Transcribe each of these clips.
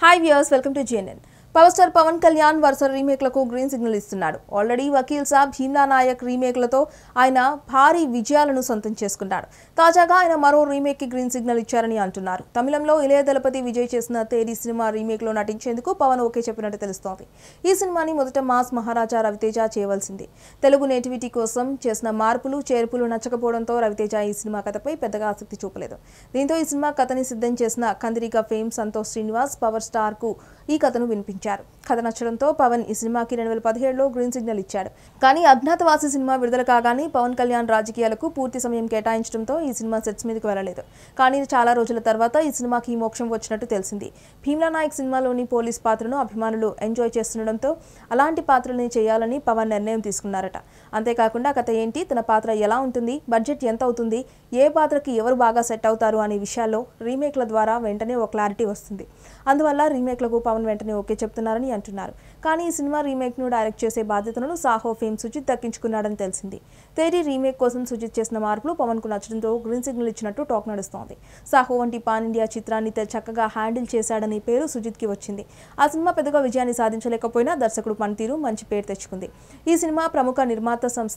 Hi viewers, welcome to GNN. Power star Pawan Kalyan వరుస రీమేక్లకు green signal ఇస్తున్నాడు ఆల్రెడీ వకీల్ సాబ్ భీమ్లా నాయక్ రీమేక్లతో ఆయన భారీ విజయాలను సొంతం చేసుకున్నాడు తాజాగా ఆయన మరో రీమేక్కి గ్రీన్ సిగ్నల్ ఇచ్చారని అంటున్నారు తమిళంలో ఇళయ దళపతి విజయ్ చేసిన తేదీ సినిమా రీమేక్లో నటించేందుకు పవన్ ఓకే చెప్పినట్టు తెలుస్తోంది ఈ సినిమాని మొదట మాస్ మహారాజా రవితేజ చేయవలసింది తెలుగు నేటివిటీ కోసం చేసిన మార్పులు చేర్పులు నచ్చకపోవడంతో రవితేజ ఈ సినిమా కథపై పెద్దగా ఆసక్తి చూపలేదు దీంతో ఈ సినిమా కథని సిద్ధం చేసిన కందిరిగా ఫేమ్ సంతోష్ శ్రీనివాస్ పవర్ స్టార్కు ఈ కథను వినిపించారు ఇచ్చారు కథ నచ్చడంతో పవన్ ఈ సినిమాకి రెండు వేల పదిహేడులో గ్రీన్ సిగ్నల్ ఇచ్చాడు కానీ అజ్ఞాతవాసి సినిమా విడుదల కాగానే పవన్ కళ్యాణ్ రాజకీయాలకు పూర్తి సమయం కేటాయించడంతో ఈ సినిమా సెట్స్ మీదకి వెళ్ళలేదు కానీ చాలా రోజుల తర్వాత ఈ సినిమాకి మోక్షం వచ్చినట్టు తెలిసింది భీమ్లా నాయక్ సినిమాలోని పోలీస్ పాత్రను అభిమానులు ఎంజాయ్ చేస్తుండడంతో అలాంటి పాత్రల్ని చేయాలని పవన్ నిర్ణయం తీసుకున్నారట అంతేకాకుండా కథ ఏంటి తన పాత్ర ఎలా ఉంటుంది బడ్జెట్ ఎంత అవుతుంది ఏ పాత్రకి ఎవరు బాగా సెట్ అవుతారు అనే విషయాల్లో రీమేక్ల ద్వారా వెంటనే ఓ క్లారిటీ వస్తుంది అందువల్ల రీమేక్లకు పవన్ వెంటనే ఓకే చెప్తున్నారని అంటున్నారు కానీ ఈ సినిమా రీమేక్ ను డైరెక్ట్ చేసే బాధ్యతలను సాహో ఫిల్మ్ సుజిత్ దక్కించుకున్నాడని తెలిసింది తేరీ రీమేక్ కోసం సుజిత్ చేసిన మార్పులు పవన్ కు నచ్చడంతో గ్రీన్ సిగ్నల్ ఇచ్చినట్టు టాక్ నడుస్తోంది సాహో వంటి పాన్ ఇండియా చిత్రాన్ని చక్కగా హ్యాండిల్ చేశాడని పేరు సుజిత్ కి వచ్చింది ఆ సినిమా పెద్దగా విజయాన్ని సాధించలేకపోయినా దర్శకుడు పనితీరు మంచి పేరు తెచ్చుకుంది ఈ సినిమా ప్రముఖ నిర్మాత సంస్థ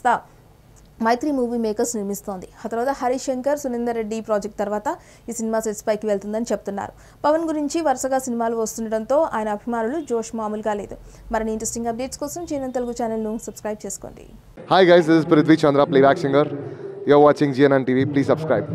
మైత్రి మూవీ మేకర్స్ నిర్మిస్తోంది ఆ తర్వాత హరిశంకర్ సునీందర్ రెడ్డి ప్రాజెక్ట్ తర్వాత ఈ సినిమా సెట్స్ పైకి వెళ్తుందని చెప్తున్నారు పవన్ గురించి వరుసగా సినిమాలు వస్తుండటంతో ఆయన అభిమానులు జోష్ మామూలుగా లేదు మరిన్ని ఇంట్రెస్టింగ్ అప్డేట్స్ కోసం చీనన్ తెలుగు ఛానల్ను సబ్స్క్రైబ్ చేసుకోండి hi guys this is Prithvi Chandra playback singer your are watching GNN TV please subscribe